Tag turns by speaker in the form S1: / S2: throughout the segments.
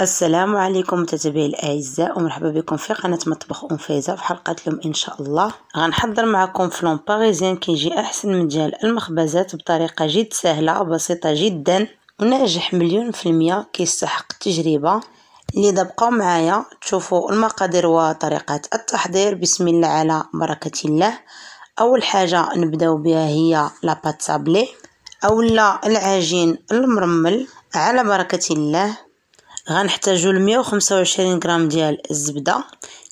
S1: السلام عليكم متابعي الاعزاء ومرحبا بكم في قناه مطبخ ام فايزه في حلقه اليوم ان شاء الله غنحضر معكم فلون باريزيان كيجي احسن من ديال المخبزات بطريقه جد سهله وبسيطه جدا وناجح مليون في المية كيستحق التجربه لذا بقاو معايا تشوفوا المقادير وطريقه التحضير بسم الله على بركه الله اول حاجه نبداو بها هي لاباط سابلي اولا العجين المرمل على بركه الله غنحتاجو لمية وخمسة غرام ديال الزبدة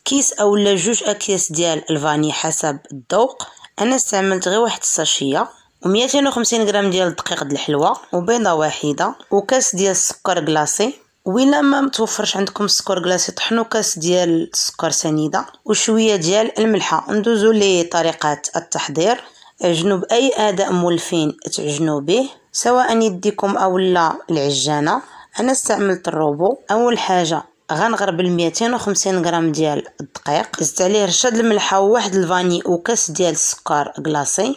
S1: كيس اولا جوج اكياس ديال الفاني حسب الذوق انا استعملت غير واحد الساشيه و250 غرام ديال الدقيق د الحلوى وبيضه واحده وكاس ديال السكر كلاصي الا ما متوفرش عندكم السكر كلاصي طحنوا كاس ديال السكر سنيده وشويه ديال الملحه ندوزو لطريقه التحضير عجنوا باي اداء مولفين تعجنوا به سواء يديكم اولا العجانه انا استعملت الروبو اول حاجه غنغرب 250 غرام ديال الدقيق زدت عليه رشاد الملحه وواحد الفاني وكاس ديال السكر كلاصي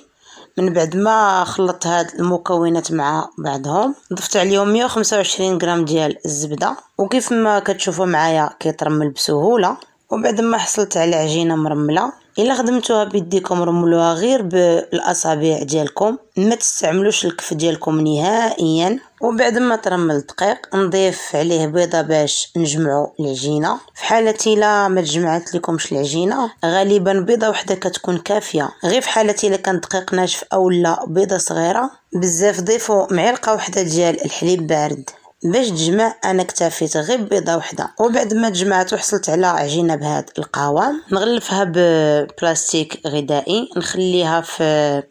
S1: من بعد ما خلطت هاد المكونات مع بعضهم ضفت عليهم 125 غرام ديال الزبده وكيف ما كتشوفوا معايا كيترمل بسهوله وبعد ما حصلت على عجينه مرمله الا خدمتوها بيديكم رملوها غير بالاصابع ديالكم ما تستعملوش الكف ديالكم نهائيا وبعد ما ترمل الدقيق نضيف عليه بيضه باش نجمعوا العجينه في حاله الا ما تجمعات لكمش العجينه غالبا بيضه وحده كتكون كافيه غير في حاله الا كان دقيق ناشف اولا بيضه صغيره بزاف ضيفوا معلقه وحده ديال الحليب بارد باش تجمع انا اكتفيت غير بيضه وحده وبعد ما تجمعت وحصلت على عجينه بهذا القوام نغلفها ببلاستيك غذائي نخليها في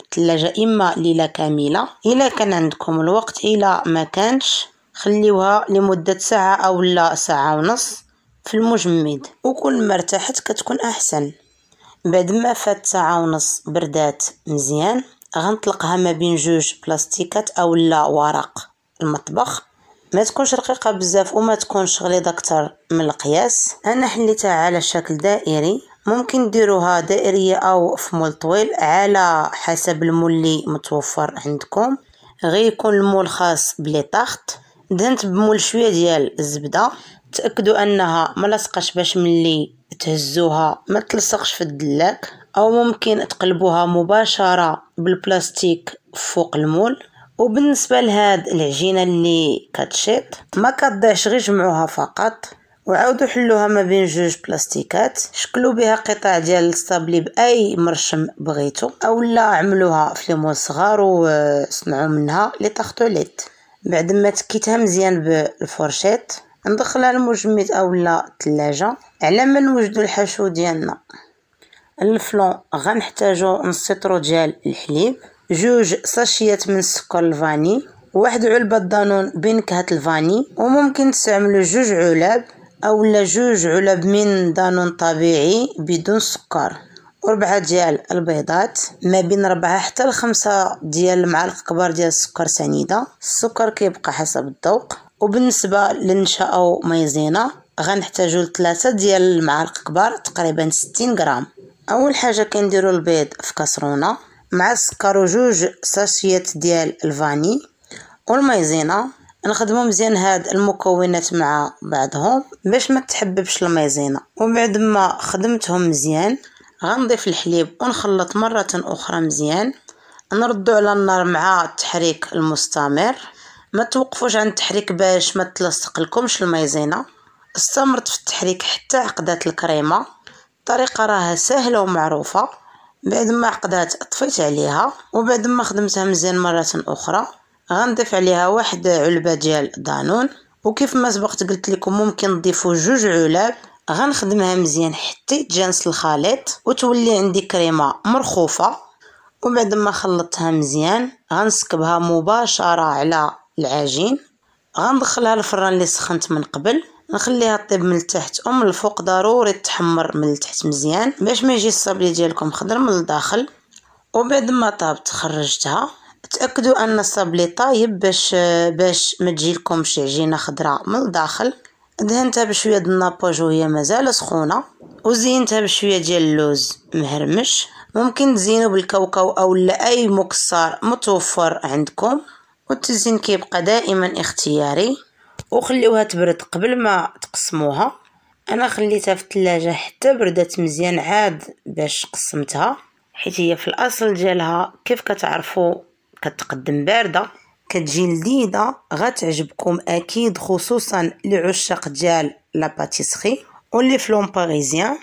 S1: الثلاجه اما ليله كامله الا كان عندكم الوقت الا ما كانش خليوها لمده ساعه او لا ساعه ونص في المجمد وكل ما ارتاحت كتكون احسن بعد ما فات ساعه ونص بردات مزيان غنطلقها ما بين جوج بلاستيكات او لا ورق المطبخ ما تكونش رقيقه بزاف وما تكونش غليظه اكثر من القياس انا حليتها على شكل دائري ممكن ديروها دائريه او في مول طويل على حسب المول اللي متوفر عندكم غير يكون المول خاص بلي طاخت دهنت بمول شويه ديال الزبده تاكدوا انها ما باش ملي تهزوها ما تلصقش في الدلاك او ممكن تقلبوها مباشره بالبلاستيك فوق المول وبالنسبه لهاد العجينه اللي كتشيط ما كتضيعش غير جمعوها فقط وعاودوا حلوها ما بين جوج بلاستيكات شكلوا بها قطع ديال السابلي باي مرشم بغيتو اولا عملوها في ليمون صغار وصنعوا منها لي طاختوليت بعد ما تكيتها مزيان بالفرشيط ندخلها المجمد اولا الثلاجه على ما نوجدوا الحشو ديالنا الفلون غنحتاجو نص ديال الحليب جوج ساشيات من السكر الفاني واحد علبة دانون بنكهة الفاني وممكن تستعملوا جوج علب أولا جوج علب من دانون طبيعي بدون سكر وربعة ديال البيضات ما بين ربعة حتى لخمسة ديال المعالق كبار ديال السكر سنيدة السكر كيبقى حسب الذوق وبالنسبة للنشا أو مايزينا غنحتاجو لثلاثة ديال المعالق كبار تقريبا ستين غرام أول حاجة كنديرو البيض في كسرونة معسكر جوج ساشيات ديال الفاني والمايزينا نخدمو مزيان هاد المكونات مع بعضهم باش ما تحببش المايزينا وبعد ما خدمتهم مزيان غنضيف الحليب ونخلط مرة اخرى مزيان نردو على النار مع التحريك المستمر ما توقفوش عن التحريك باش ما تلصق لكمش المايزينا استمرت في التحريك حتى عقدات الكريمه الطريقه راها سهله ومعروفه بعد ما عقدات طفيت عليها وبعد ما خدمتها مزيان مرة اخرى غنضيف عليها واحد علبه ديال دانون وكيف ما سبقت قلت لكم ممكن تضيفوا جوج علب غنخدمها مزيان حتى يتجانس الخليط وتولي عندي كريمه مرخوفه وبعد ما خلطتها مزيان غنسكبها مباشره على العجين غندخلها الفران اللي سخنت من قبل نخليها طيب من التحت ومن الفوق ضروري تحمر من التحت مزيان باش ما يجي الصابلي ديالكم خضر من الداخل وبعد ما طابت خرجتها تاكدوا ان الصابلي طايب باش باش ما تجيلكمش عجينه خضراء من الداخل دهنتها بشويه د النابوج وهي مازال سخونه وزينتها بشويه ديال اللوز مهرمش ممكن تزينوا بالكاوكاو او لا اي مكسر متوفر عندكم والتزيين كيبقى دائما اختياري وخليوها تبرد قبل ما تقسموها انا خليتها في الثلاجه حتى بردت مزيان عاد باش قسمتها حيت هي في الاصل ديالها كيف كتعرفوا كتقدم بارده كتجي لذيذه غتعجبكم اكيد خصوصا لعشاق ديال لاباتيسري واللي فلون لون باريزيان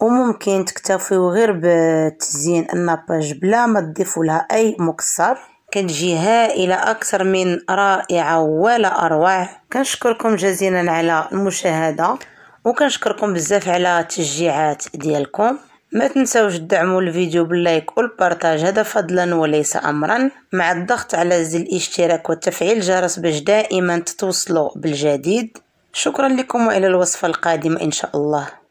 S1: وممكن تكتفيو غير بالتزيين الناباج بلا ما تضيفوا لها اي مكسر كتجي هائلة أكثر من رائعة ولا أروع كنشكركم جزيلا على المشاهدة وكنشكركم بزاف على التشجيعات ديالكم ما تنسوش تدعموا الفيديو باللايك والبرتاج هذا فضلا وليس امرا مع الضغط على زر الاشتراك وتفعيل الجرس باش دائما تتوصلوا بالجديد شكرا لكم والى الوصفه القادمه ان شاء الله